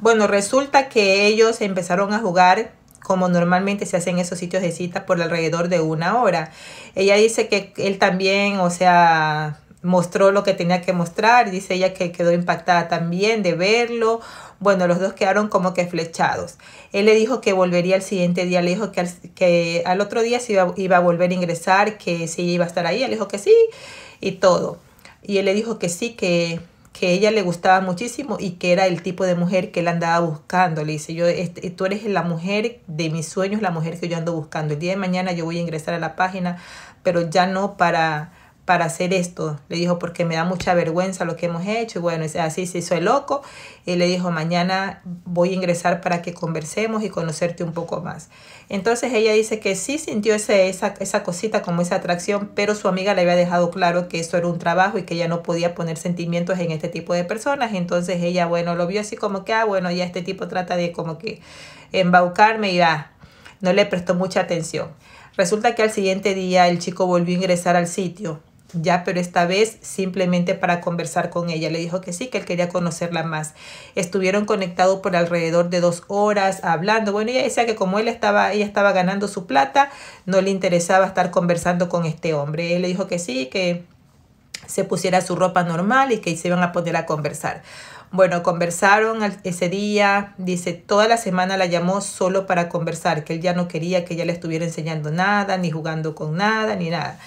Bueno, resulta que ellos empezaron a jugar como normalmente se hacen esos sitios de cita por alrededor de una hora. Ella dice que él también, o sea, mostró lo que tenía que mostrar, dice ella que quedó impactada también de verlo. Bueno, los dos quedaron como que flechados. Él le dijo que volvería al siguiente día, le dijo que al, que al otro día se iba, a volver a ingresar, que sí iba a estar ahí, él dijo que sí y todo. Y él le dijo que sí, que que ella le gustaba muchísimo y que era el tipo de mujer que él andaba buscando. Le dice, yo, este, tú eres la mujer de mis sueños, la mujer que yo ando buscando. El día de mañana yo voy a ingresar a la página, pero ya no para para hacer esto. Le dijo, porque me da mucha vergüenza lo que hemos hecho. Y bueno, así se hizo el loco. Y le dijo, mañana voy a ingresar para que conversemos y conocerte un poco más. Entonces ella dice que sí sintió esa, cosita como esa atracción, pero su amiga le había dejado claro que eso era un trabajo y que ella no podía poner sentimientos en este tipo de personas. Entonces ella, bueno, lo vio así como que, ah, bueno, ya este tipo trata de como que embaucarme y ya no le prestó mucha atención. Resulta que al siguiente día el chico volvió a ingresar al sitio ya, pero esta vez simplemente para conversar con ella. Le dijo que sí, que él quería conocerla más. Estuvieron conectados por alrededor de dos horas hablando. Bueno, ella decía que como él estaba, ella estaba ganando su plata, no le interesaba estar conversando con este hombre. Él le dijo que sí, que se pusiera su ropa normal y que se iban a poner a conversar. Bueno, conversaron ese día, dice, toda la semana la llamó solo para conversar, que él ya no quería que ella le estuviera enseñando nada, ni jugando con nada, ni nada.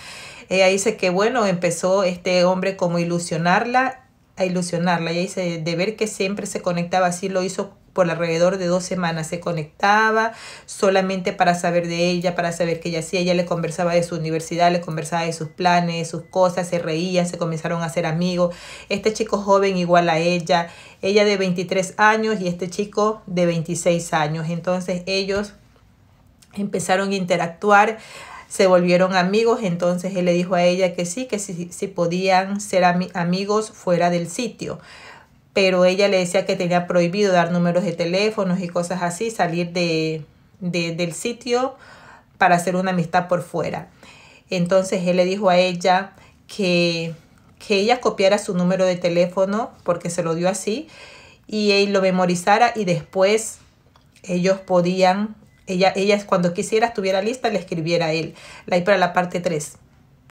Ella dice que bueno, empezó este hombre como ilusionarla, a ilusionarla. Ella dice de ver que siempre se conectaba así, lo hizo por alrededor de dos semanas se conectaba solamente para saber de ella, para saber que ella hacía. Ella le conversaba de su universidad, le conversaba de sus planes, sus cosas, se reía, se comenzaron a hacer amigos. Este chico joven igual a ella, ella de 23 años y este chico de 26 años. Entonces ellos empezaron a interactuar se volvieron amigos, entonces él le dijo a ella que sí, que si, si podían ser amigos fuera del sitio. Pero ella le decía que tenía prohibido dar números de teléfonos y cosas así, salir de, de, del sitio para hacer una amistad por fuera. Entonces él le dijo a ella que, que ella copiara su número de teléfono, porque se lo dio así, y él lo memorizara y después ellos podían ella, ella cuando quisiera estuviera lista le escribiera él. La I para la parte 3.